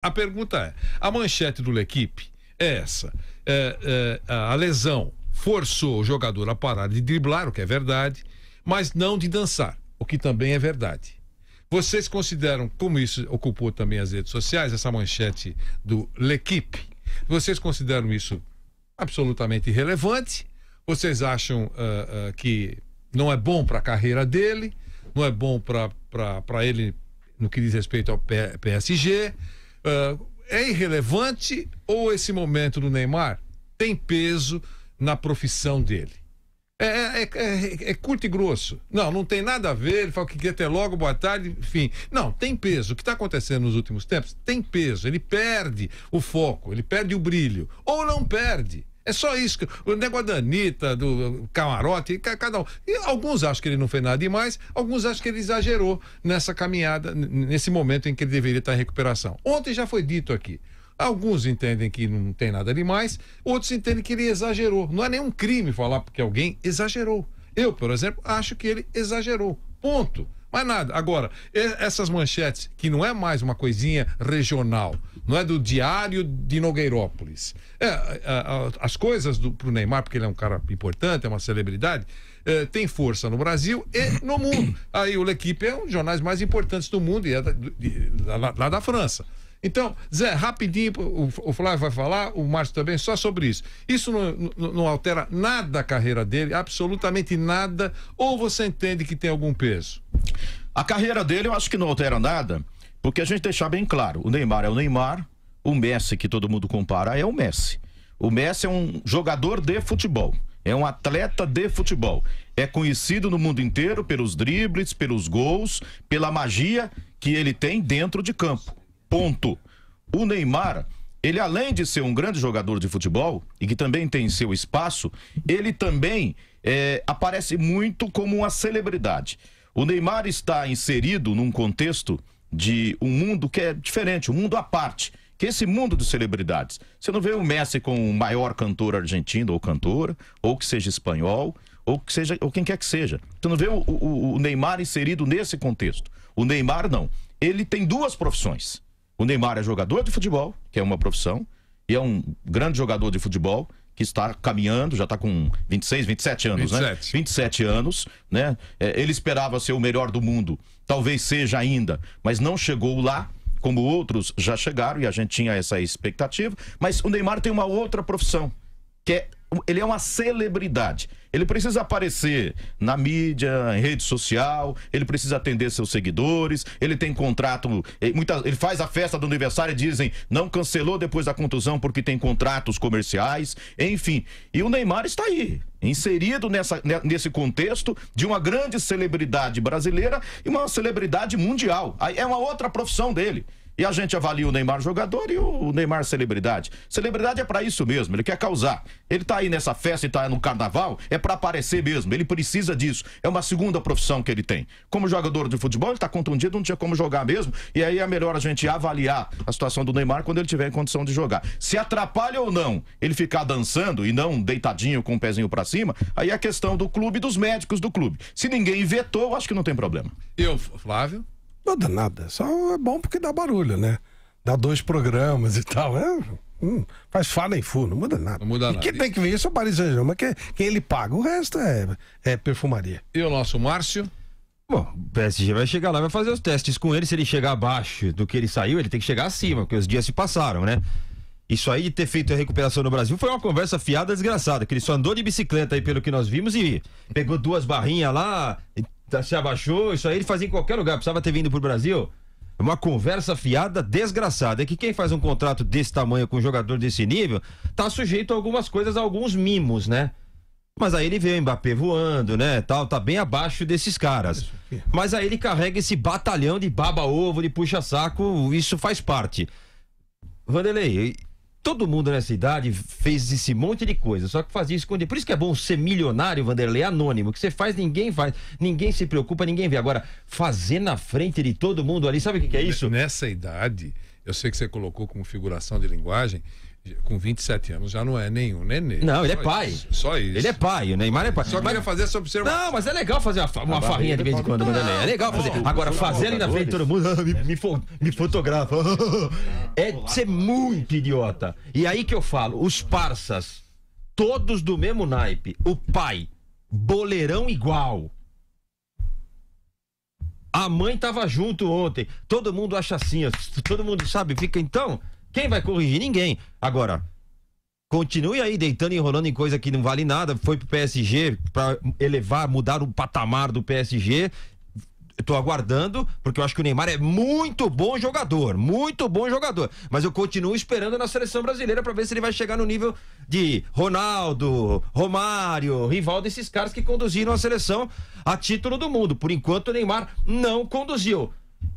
A pergunta é: a manchete do L'Equipe é essa. É, é, a lesão forçou o jogador a parar de driblar, o que é verdade, mas não de dançar, o que também é verdade. Vocês consideram, como isso ocupou também as redes sociais, essa manchete do L'Equipe, vocês consideram isso absolutamente irrelevante? Vocês acham uh, uh, que não é bom para a carreira dele, não é bom para ele no que diz respeito ao PSG? uh, é irrelevante ou esse momento do Neymar tem peso na profissão dele? É, é, é, é, é, curto e grosso. Não, não tem nada a ver. Ele fala que quer ter logo, boa tarde, enfim. Não, tem peso. O que está acontecendo nos últimos tempos tem peso. Ele perde o foco, ele perde o brilho. Ou não perde. É só isso. O negócio da Anitta, do camarote, cada um. E alguns acham que ele não fez nada demais, alguns acham que ele exagerou nessa caminhada, nesse momento em que ele deveria estar em recuperação. Ontem já foi dito aqui. Alguns entendem que não tem nada demais, outros entendem que ele exagerou. Não é nenhum crime falar porque alguém exagerou. Eu, por exemplo, acho que ele exagerou. Ponto. Mas nada. Agora, essas manchetes, que não é mais uma coisinha regional, não é do Diário de Nogueirópolis. É, as coisas para o Neymar, porque ele é um cara importante, é uma celebridade, é, tem força no Brasil e no mundo. Aí o L'Equipe é um dos jornais mais importantes do mundo e é da, de, lá, lá da França. Então, Zé, rapidinho, o Flávio vai falar, o Márcio também, só sobre isso. Isso não, não, não, altera nada a carreira dele, absolutamente nada, ou você entende que tem algum peso? A carreira dele eu acho que não altera nada, porque a gente deixar bem claro, o Neymar é o Neymar, o Messi que todo mundo compara é o Messi. O Messi é um jogador de futebol, é um atleta de futebol. É conhecido no mundo inteiro pelos dribles, pelos gols, pela magia que ele tem dentro de campo. Ponto. O Neymar, ele além de ser um grande jogador de futebol e que também tem seu espaço, ele também é, aparece muito como uma celebridade. O Neymar está inserido num contexto de um mundo que é diferente, um mundo à parte, que é esse mundo de celebridades. Você não vê o Messi com o maior cantor argentino ou cantora, ou que seja espanhol, ou que seja, ou quem quer que seja. Você não vê o, o, o Neymar inserido nesse contexto. O Neymar não. Ele tem duas profissões. O Neymar é jogador de futebol, que é uma profissão, e é um grande jogador de futebol, que está caminhando, já está com 26, 27 anos, 27. né? 27 anos, né? né? É, ele esperava ser o melhor do mundo talvez seja ainda, mas não chegou lá, como outros já chegaram e a gente tinha essa expectativa. Mas o Neymar tem uma outra profissão, que é ele é uma celebridade. Ele precisa aparecer na mídia, em rede social, ele precisa atender seus seguidores, ele tem contrato, ele, faz a festa do aniversário e dizem não cancelou depois da contusão porque tem contratos comerciais, enfim. E o Neymar está aí, inserido nessa, nesse contexto de uma grande celebridade brasileira e uma celebridade mundial. É uma outra profissão dele. E a gente avalia o Neymar jogador e o Neymar celebridade. Celebridade é para isso mesmo, ele quer causar. Ele tá aí nessa festa e tá no carnaval, é para aparecer mesmo, ele precisa disso. É uma segunda profissão que ele tem. Como jogador de futebol, ele tá contundido, não tinha como jogar mesmo, e aí é melhor a gente avaliar a situação do Neymar quando ele tiver em condição de jogar. Se atrapalha ou não ele ficar dançando e não deitadinho com o pezinho para cima, aí é questão do clube e dos médicos do clube. Se ninguém vetou, acho que não tem problema. Eu, Flávio? muda nada. Só é bom porque dá barulho, né? Dá dois programas e tal. É, hum, faz fala em furo não muda nada. Não muda nada. E quem tem que ver isso é o Paris Saint-Germain, quem, quem ele paga. O resto é, é perfumaria. E o nosso Márcio? Bom, o PSG vai chegar lá, vai fazer os testes com ele. Se ele chegar abaixo do que ele saiu, ele tem que chegar acima, porque os dias se passaram, né? Isso aí de ter feito a recuperação no Brasil foi uma conversa fiada desgraçada, que ele só andou de bicicleta aí, pelo que nós vimos, e pegou duas barrinhas lá, Tá, se abaixou, isso aí ele fazia em qualquer lugar, precisava ter vindo pro Brasil. Uma conversa fiada desgraçada. É que quem faz um contrato desse tamanho com um jogador desse nível tá sujeito a algumas coisas, a alguns mimos, né? Mas aí ele vê o Mbappé voando, né? Tal, tá bem abaixo desses caras. Mas aí ele carrega esse batalhão de baba-ovo, de puxa-saco, isso faz parte. Vanderlei, todo mundo nessa idade fez esse monte de coisa, só que fazia esconder. Por isso que é bom ser milionário, Vanderlei, anônimo. O que você faz, ninguém faz, ninguém se preocupa, ninguém vê. Agora, fazer na frente de todo mundo ali, sabe o que, que é isso? Nessa idade, eu sei que você colocou como figuração de linguagem, com 27 anos já não é nenhum nenê. Não, ele é só é pai. Isso, só isso. Ele é pai, o Neymar é pai. Só queria fazer essa observação. Não, mas é legal fazer uma, uma tá farrinha de vez em tá quando, Mandalê. É, é legal fazer. Agora, fazer ainda na todo mundo, ah, me, me, me fotografa. É ser muito idiota. E aí que eu falo, os parças, todos do mesmo naipe. O pai, boleirão igual. A mãe estava junto ontem. Todo mundo acha assim, todo mundo sabe, fica então. Quem vai corrigir? Ninguém. Agora, continue aí deitando e enrolando em coisa que não vale nada. Foi pro PSG para elevar, mudar o patamar do PSG tô aguardando, porque eu acho que o Neymar é muito bom jogador, muito bom jogador. Mas eu continuo esperando na seleção brasileira para ver se ele vai chegar no nível de Ronaldo, Romário, Rivaldo, esses caras que conduziram a seleção a título do mundo. Por enquanto, o Neymar não conduziu.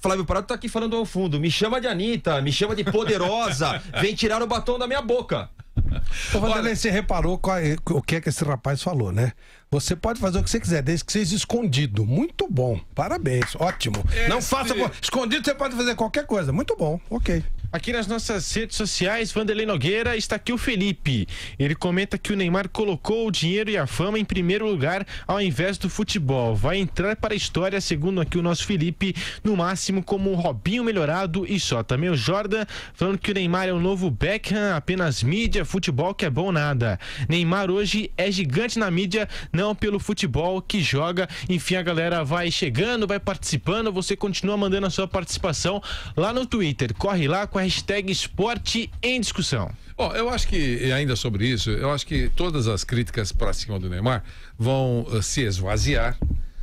Flávio Prado tá aqui falando ao fundo. Me chama de Anitta, me chama de poderosa, vem tirar o batom da minha boca. Ô, Olha... você reparou qual, é, o que é que esse rapaz falou, né? Você pode fazer o que você quiser, desde que seja escondido. Muito bom. Parabéns. Ótimo. Esse... É Não faça. Escondido você pode fazer qualquer coisa. Muito bom. Ok. Aqui nas nossas redes sociais, Vanderlei Nogueira, está aqui o Felipe. Ele comenta que o Neymar colocou o dinheiro e a fama em primeiro lugar ao invés do futebol. Vai entrar para a história, segundo aqui o nosso Felipe, no máximo como o Robinho melhorado e só. Também o Jordan falando que o Neymar é o novo Beckham, apenas mídia, futebol que é bom nada. Neymar hoje é gigante na mídia, não pelo futebol que joga. Enfim, a galera vai chegando, vai participando, você continua mandando a sua participação lá no Twitter. Corre lá, corre hashtag Esporte em Discussão. Bom, eu acho que, ainda sobre isso, eu acho que todas as críticas para cima do Neymar vão uh, se esvaziar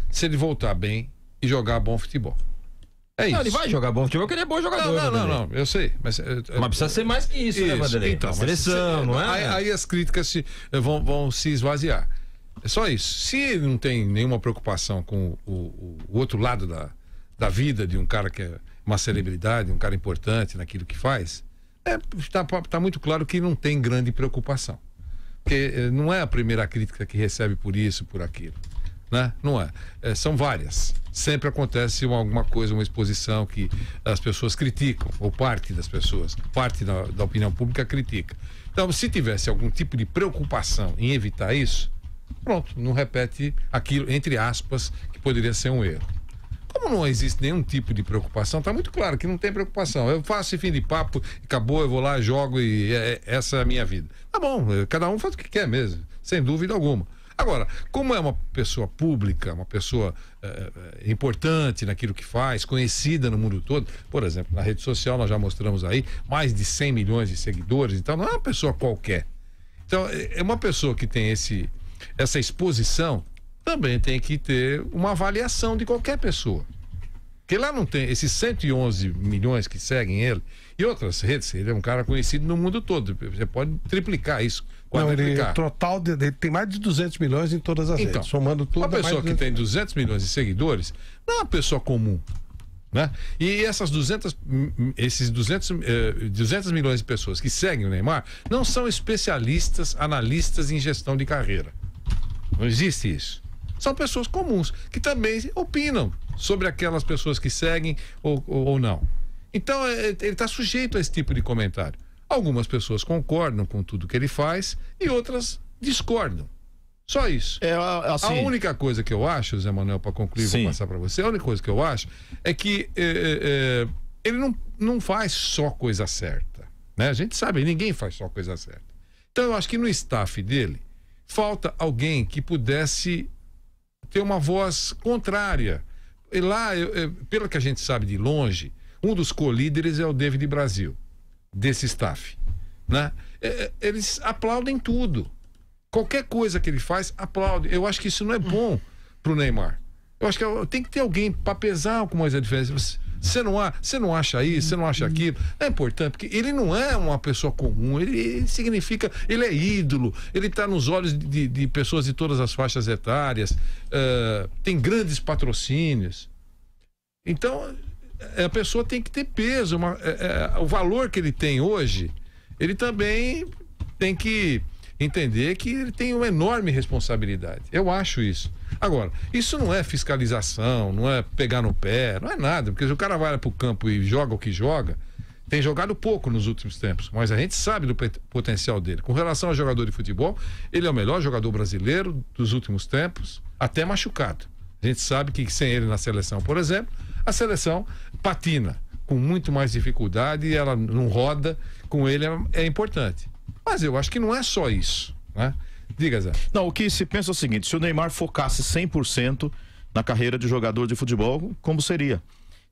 se ele voltar bem e jogar bom futebol. É não, isso. ele vai jogar bom futebol, porque ele é bom jogador. Não, não, né, não, não, eu sei. Mas, eh, eh, mas precisa ser mais que isso, né, isso né, Vanderlei? Então, seleção, não é? Aí, aí, as críticas se, vão, vão se esvaziar. É só isso. Se ele não tem nenhuma preocupação com o, o, o outro lado da, da vida de um cara que é uma celebridade, um cara importante naquilo que faz, está é, tá, tá muito claro que não tem grande preocupação. Porque é, não é a primeira crítica que recebe por isso, por aquilo. Né? Não é. é são várias. Sempre acontece uma, alguma coisa, uma exposição que as pessoas criticam, ou parte das pessoas, parte da, da opinião pública critica. Então, se tivesse algum tipo de preocupação em evitar isso, pronto, não repete aquilo, entre aspas, que poderia ser um erro. Como não existe nenhum tipo de preocupação, está muito claro que não tem preocupação. Eu faço esse fim de papo, acabou, eu vou lá, jogo e é, é essa é a minha vida. Tá bom, eh, cada um faz o que quer mesmo, sem dúvida alguma. Agora, como é uma pessoa pública, uma pessoa é, importante naquilo que faz, conhecida no mundo todo, por exemplo, na rede social nós já mostramos aí mais de 100 milhões de seguidores, então não é uma pessoa qualquer. Então, é, é uma pessoa que tem esse, essa exposição também tem que ter uma avaliação de qualquer pessoa. Porque lá não tem esses 111 milhões que seguem ele e outras redes. Ele é um cara conhecido no mundo todo. Você pode triplicar isso. Não, ele, total de, ele tem mais de 200 milhões em todas as então, redes, somando tudo. Uma pessoa que tem 200 milhões de seguidores não é uma pessoa comum. Né? E essas 200, esses 200, eh, 200 milhões de pessoas que seguem o Neymar não são especialistas, analistas em gestão de carreira. Não existe isso são pessoas comuns que também opinam sobre aquelas pessoas que seguem ou, ou, ou não. Então, é, é, ele está sujeito a esse tipo de comentário. Algumas pessoas concordam com tudo que ele faz e outras discordam. Só isso. É, assim... A única coisa que eu acho, Zé Manuel, para concluir, Sim. vou passar para você. A única coisa que eu acho é que é, é, é, ele não, não faz só coisa certa. Né? A gente sabe, ninguém faz só coisa certa. Então eu acho que no staff dele falta alguém que pudesse tem uma voz contrária. E lá, eu, eu, pelo que a gente sabe de longe, um dos co-líderes é o David Brasil, desse staff. Né? É, é, eles aplaudem tudo. Qualquer coisa que ele faz, aplaudem. Eu acho que isso não é bom para o Neymar. Eu acho que é tem que ter alguém para pesar alguma coisa diferente. Você não, não acha isso, você não acha uhum. aquilo. É importante, porque ele não é uma pessoa comum, ele, ele significa, ele é ídolo, ele está nos olhos de, de, pessoas de todas as faixas etárias, uh, tem grandes patrocínios. Então, é, a pessoa tem que ter peso. Uma, é, é, o valor que ele tem hoje, ele também tem que entender que ele tem uma enorme responsabilidade. Eu acho isso. Agora, isso não é fiscalização, não é pegar no pé, não é nada, porque se o cara vai para o campo e joga o que joga, tem jogado pouco nos últimos tempos, mas a gente sabe do potencial dele. Com relação ao jogador de futebol, ele é o melhor jogador brasileiro dos últimos tempos, até machucado. A gente sabe que sem ele na seleção, por exemplo, a seleção patina com muito mais dificuldade, e ela não roda, com ele é, é importante. Mas eu acho que não é só isso, né? Diga, Zé. Não, o que se pensa é o seguinte: se o Neymar focasse 100% na carreira de jogador de futebol, como seria?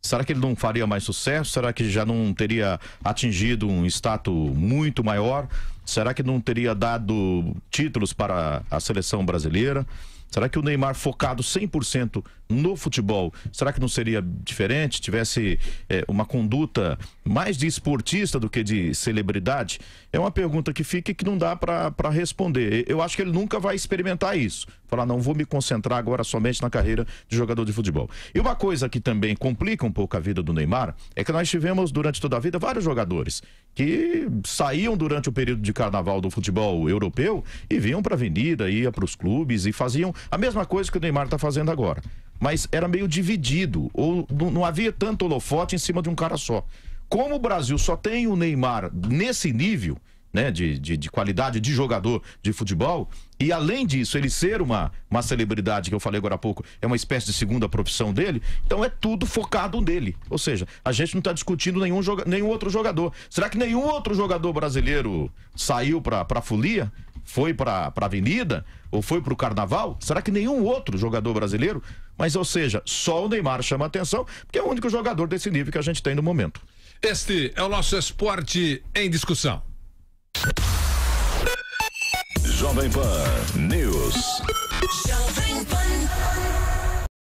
Será que ele não faria mais sucesso? Será que já não teria atingido um status muito maior? Será que não teria dado títulos para a seleção brasileira? Será que o Neymar focado 100% no futebol, será que não seria diferente? Tivesse é, uma conduta mais de esportista do que de celebridade? É uma pergunta que fica e que não dá para responder. Eu acho que ele nunca vai experimentar isso. Falar, não vou me concentrar agora somente na carreira de jogador de futebol. E uma coisa que também complica um pouco a vida do Neymar é que nós tivemos durante toda a vida vários jogadores que saíam durante o período de carnaval do futebol europeu e vinham para a avenida, ia para os clubes e faziam a mesma coisa que o Neymar está fazendo agora mas era meio dividido, ou não havia tanto holofote em cima de um cara só. Como o Brasil só tem o Neymar nesse nível, né, de, de, de, qualidade de jogador de futebol. E além disso, ele ser uma, uma celebridade, que eu falei agora há pouco, é uma espécie de segunda profissão dele, então é tudo focado nele. Ou seja, a gente não está discutindo nenhum, joga, nenhum outro jogador. Será que nenhum outro jogador brasileiro saiu para a folia? Foi para a avenida? Ou foi para o carnaval? Será que nenhum outro jogador brasileiro mas, ou seja, só o Neymar chama atenção, porque é o único jogador desse nível que a gente tem no momento. Este é o nosso esporte em discussão. Jovem Pan News. Jovem Pan.